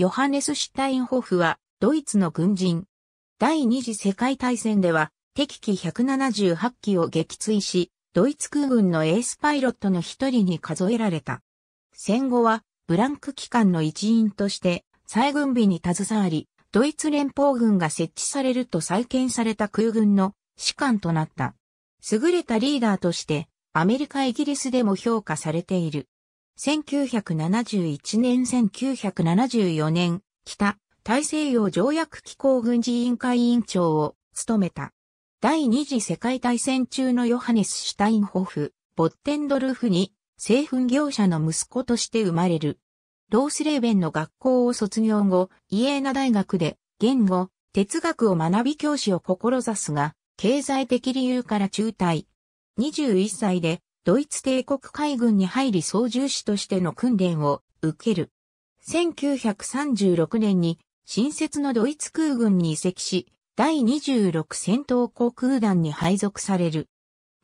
ヨハネス・シュタインホフは、ドイツの軍人。第二次世界大戦では、敵機178機を撃墜し、ドイツ空軍のエースパイロットの一人に数えられた。戦後は、ブランク機関の一員として、再軍備に携わり、ドイツ連邦軍が設置されると再建された空軍の士官となった。優れたリーダーとして、アメリカイギリスでも評価されている。1971年1974年、北、大西洋条約機構軍事委員会委員長を務めた。第二次世界大戦中のヨハネス・シュタインホフ、ボッテンドルフに製粉業者の息子として生まれる。ロースレーベンの学校を卒業後、イエーナ大学で言語、哲学を学び教師を志すが、経済的理由から中退。21歳でドイツ帝国海軍に入り操縦士としての訓練を受ける。1936年に新設のドイツ空軍に移籍し、第26戦闘航空団に配属される。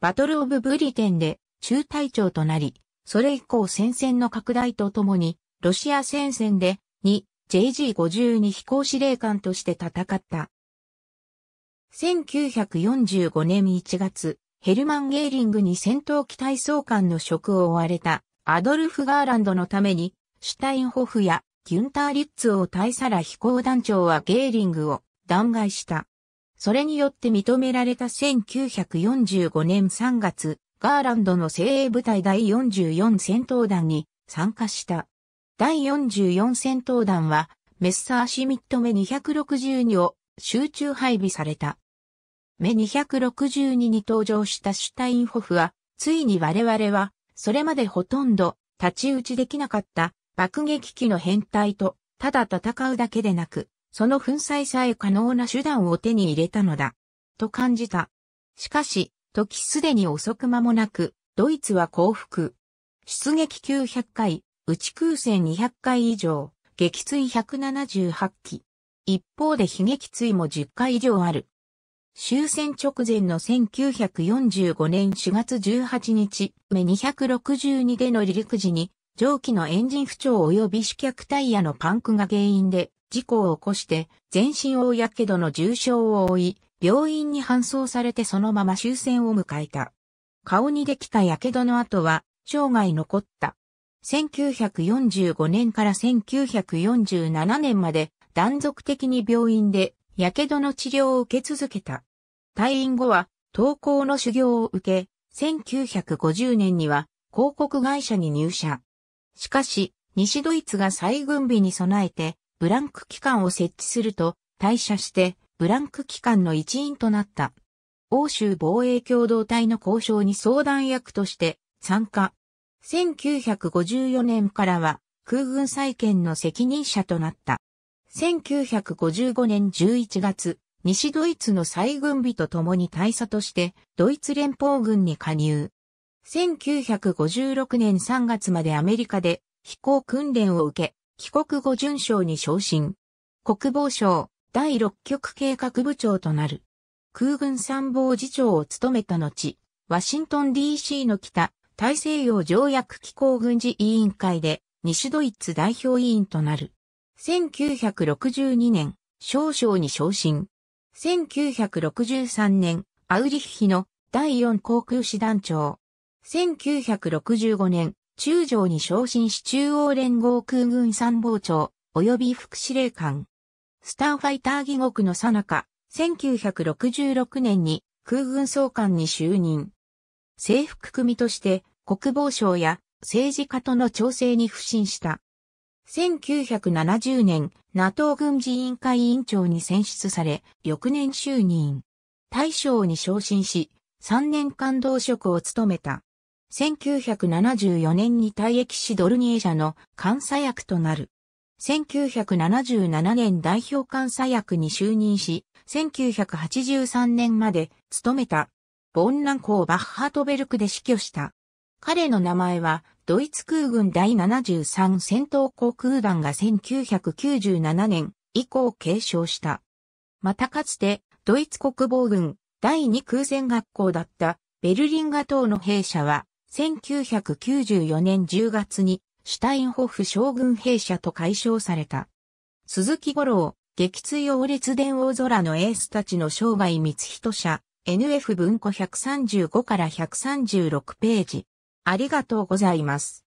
バトル・オブ・ブリテンで中隊長となり、それ以降戦線の拡大とともに、ロシア戦線で 2JG52 飛行司令官として戦った。1945年1月、ヘルマン・ゲーリングに戦闘機体操官の職を追われたアドルフ・ガーランドのために、シュタインホフやギュンター・リッツを大さら飛行団長はゲーリングを弾劾した。それによって認められた1945年3月、ガーランドの精鋭部隊第44戦闘団に参加した。第44戦闘団は、メッサーシミット目262を集中配備された。目262に登場したシュタインホフは、ついに我々は、それまでほとんど立ち打ちできなかった爆撃機の変態と、ただ戦うだけでなく、その粉砕さえ可能な手段を手に入れたのだ。と感じた。しかし、時すでに遅く間もなく、ドイツは降伏。出撃900回、打ち空戦200回以上、撃墜178機。一方で悲劇墜も10回以上ある。終戦直前の1945年4月18日、目262での離陸時に、蒸気のエンジン不調及び主脚タイヤのパンクが原因で、事故を起こして、全身をやけどの重傷を負い、病院に搬送されてそのまま終戦を迎えた。顔にできたやけどの跡は、生涯残った。1945年から1947年まで断続的に病院で火傷の治療を受け続けた。退院後は、投稿の修行を受け、1950年には広告会社に入社。しかし、西ドイツが再軍備に備えて、ブランク機関を設置すると、退社して、ブランク機関の一員となった。欧州防衛共同体の交渉に相談役として参加。1954年からは空軍再建の責任者となった。1955年11月、西ドイツの再軍備と共に大佐としてドイツ連邦軍に加入。1956年3月までアメリカで飛行訓練を受け、帰国後順将に昇進。国防省第6局計画部長となる。空軍参謀次長を務めた後、ワシントン DC の北大西洋条約機構軍事委員会で西ドイツ代表委員となる。1962年、少将に昇進。1963年、アウリッヒの第4航空師団長。1965年、中将に昇進し中央連合空軍参謀長、及び副司令官。スターファイター義国の最中、1966年に空軍総監に就任。制服組として国防省や政治家との調整に不信した。1970年、NATO 軍事委員会委員長に選出され、翌年就任。大将に昇進し、3年間同職を務めた。1974年に退役しドルニエ社の監査役となる。1977年代表監査役に就任し、1983年まで務めた。ボンナンーバッハートベルクで死去した。彼の名前はドイツ空軍第73戦闘航空団が1997年以降継承した。またかつて、ドイツ国防軍第2空戦学校だったベルリンガ島の兵舎は、1994年10月にシュタインホフ将軍兵舎と解消された。鈴木五郎、撃墜王列伝王空のエースたちの生涯光人社、NF 文庫135から136ページ。ありがとうございます。